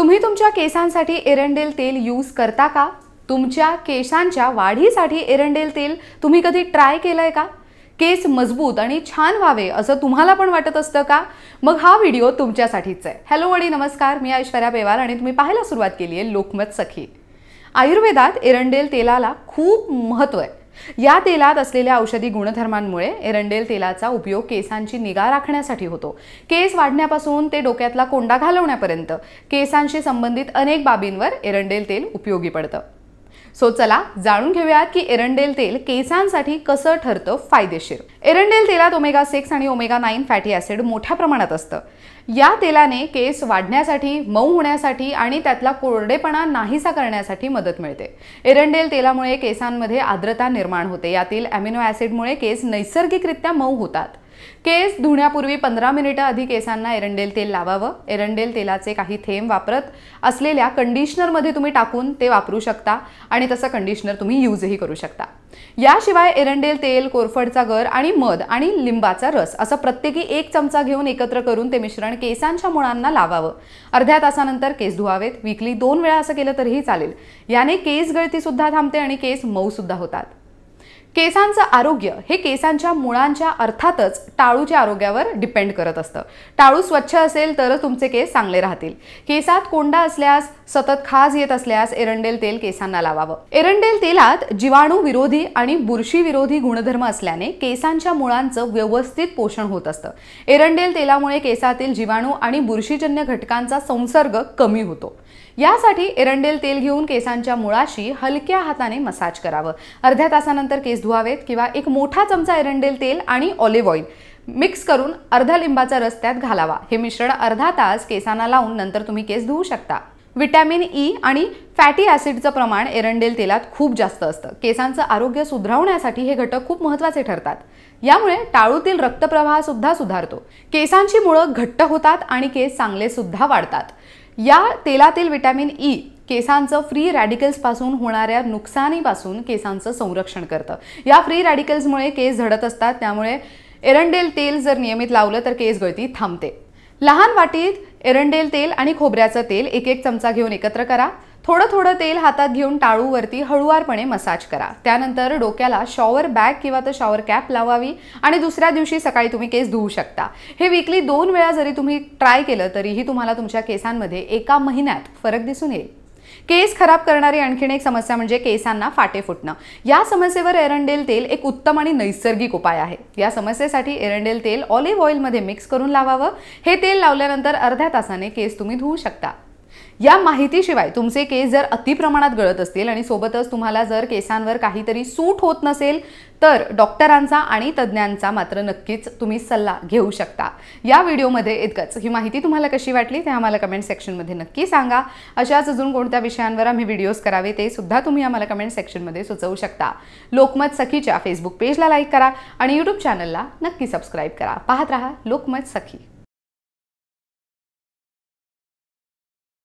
तुम्ही तुमच्या केसांसाठी एरंडेल तेल यूज करता का तुमच्या केसांच्या वाढीसाठी एरंडेल तेल तुम्ही कधी ट्राय केलं आहे का केस मजबूत आणि छान व्हावे असं तुम्हाला पण वाटत असतं का मग हा व्हिडिओ तुमच्यासाठीच आहे हॅलो वडी नमस्कार मी ऐश्वर्या बेवार आणि तुम्ही पाहायला सुरुवात केली आहे लोकमत सखी आयुर्वेदात एरंडेल तेलाला खूप महत्त्व आहे या तेलात असलेल्या औषधी गुणधर्मांमुळे एरंडेल तेलाचा उपयोग केसांची निगा राखण्यासाठी होतो केस वाढण्यापासून ते डोक्यातला कोंडा घालवण्यापर्यंत केसांशी संबंधित अनेक बाबींवर एरंडेल तेल उपयोगी पडतं सो चला जाणून घेऊयात की एरंडेल तेल केसांसाठी कसं ठरतं फायदेशीर एरंडेल तेलात ओमेगा सिक्स आणि ओमेगा नाईन फॅटी ऍसिड मोठ्या प्रमाणात असतं या तेलाने केस वाढण्यासाठी मऊ होण्यासाठी आणि त्यातला कोरडेपणा नाहीसा करण्यासाठी मदत मिळते एरंडेल तेलामुळे केसांमध्ये आर्द्रता निर्माण होते यातील अमिनो ऍसिडमुळे केस नैसर्गिकरित्या मऊ होतात केस धुण्यापूर्वी पंधरा मिनिटं आधी केसांना एरंडेल तेल लावावं एरंडेल तेलाचे काही थेंब वापरत असलेल्या कंडिशनरमध्ये तुम्ही टाकून ते वापरू शकता आणि तसं कंडिशनर तुम्ही यूजही करू शकता याशिवाय एरंडेल तेल कोरफडचा गर आणि मध आणि लिंबाचा रस असं प्रत्येकी एक चमचा घेऊन एकत्र करून ते मिश्रण केसांच्या मुळांना लावावं अर्ध्या तासानंतर केस धुवावेत विकली दोन वेळा असं केलं तरीही चालेल याने केस गळती सुद्धा थांबते आणि केस मऊ सुद्धा होतात केसांचं आरोग्य हे केसांच्या मुळांच्या अर्थातच टाळूच्या आरोग्यावर डिपेंड करत असतं टाळू स्वच्छ असेल तरच तुमचे केस चांगले राहतील केसात कोंडा असल्यास सतत खाज येत असल्यास एरंडेल तेल केसांना लावावं एरंडेल तेलात जीवाणू विरोधी आणि बुरशी विरोधी गुणधर्म असल्याने केसांच्या मुळांचं व्यवस्थित पोषण होत असतं एरंडेल तेलामुळे केसातील जीवाणू आणि बुरशीजन्य घटकांचा संसर्ग कमी होतो यासाठी एरंडेल तेल घेऊन केसांच्या मुळाशी हलक्या हाताने मसाज करावं अर्ध्या तासानंतर केस किंवा एक मोठा चमचा एरंडेल तेल आणि ऑलिव्ह ऑइल मिक्स करून अर्धा लिंबाचा रस त्यात घालावा हे मिश्रण अर्धा तास केसांना लावून नंतर तुम्ही केस धुवू शकता व्हिटॅमिन ई आणि फॅटी ऍसिडचं प्रमाण एरंडेल तेलात खूप जास्त असतं केसांचं आरोग्य सुधारवण्यासाठी हे घटक खूप महत्त्वाचे ठरतात यामुळे टाळूतील रक्तप्रवाह सुद्धा सुधारतो केसांची मुळं घट्ट होतात आणि केस चांगले सुद्धा वाढतात या तेलातील व्हिटॅमिन ई केसांचं फ्री रॅडिकल्सपासून होणाऱ्या नुकसानीपासून केसांचं संरक्षण करतं या फ्री रॅडिकल्समुळे केस झडत असतात त्यामुळे एरंडेल तेल जर नियमित लावलं तर केस गळती थांबते लहान वाटीत एरंडेल तेल आणि खोबऱ्याचं तेल एक एक चमचा घेऊन एकत्र करा थोडं थोडं तेल हातात घेऊन टाळूवरती हळुवारपणे मसाज करा त्यानंतर डोक्याला शॉवर बॅग किंवा तर शॉवर कॅप लावावी आणि दुसऱ्या दिवशी सकाळी तुम्ही केस धुवू शकता हे विकली दोन वेळा जरी तुम्ही ट्राय केलं तरीही तुम्हाला तुमच्या केसांमध्ये एका महिन्यात फरक दिसून येईल केस खराब करणारी आणखीन एक समस्या म्हणजे केसांना फाटे फुटणं या समस्येवर एरंडेल तेल एक उत्तम आणि नैसर्गिक उपाय आहे या समस्येसाठी एरंडेल तेल ऑलिव्ह ऑइलमध्ये मिक्स करून लावावं हे तेल लावल्यानंतर अर्ध्या तासाने केस तुम्ही धुवू शकता या माहितीशिवाय तुमचे केस जर अतिप्रमाणात गळत असतील आणि सोबतच तुम्हाला जर केसांवर काहीतरी सूट होत नसेल तर डॉक्टरांचा आणि तज्ज्ञांचा मात्र नक्कीच तुम्ही सल्ला घेऊ शकता या व्हिडिओमध्ये इतकंच ही माहिती तुम्हाला कशी वाटली ते आम्हाला कमेंट सेक्शनमध्ये नक्की सांगा अशाच अजून कोणत्या विषयांवर आम्ही व्हिडिओज करावे ते सुद्धा तुम्ही आम्हाला कमेंट सेक्शनमध्ये सुचवू शकता लोकमत सखीच्या फेसबुक पेजला लाईक करा आणि यूट्यूब चॅनलला नक्की सबस्क्राईब करा पाहत राहा लोकमत सखी